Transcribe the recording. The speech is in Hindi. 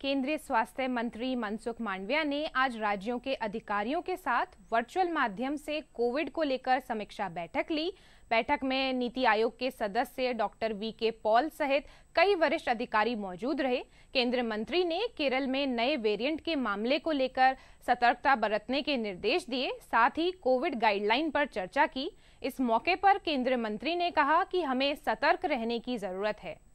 केंद्रीय स्वास्थ्य मंत्री मनसुख मांडविया ने आज राज्यों के अधिकारियों के साथ वर्चुअल माध्यम से कोविड को लेकर समीक्षा बैठक ली बैठक में नीति आयोग के सदस्य डॉक्टर वी के पॉल सहित कई वरिष्ठ अधिकारी मौजूद रहे केंद्रीय मंत्री ने केरल में नए वेरिएंट के मामले को लेकर सतर्कता बरतने के निर्देश दिए साथ ही कोविड गाइडलाइन पर चर्चा की इस मौके पर केंद्रीय मंत्री ने कहा कि हमें सतर्क रहने की जरूरत है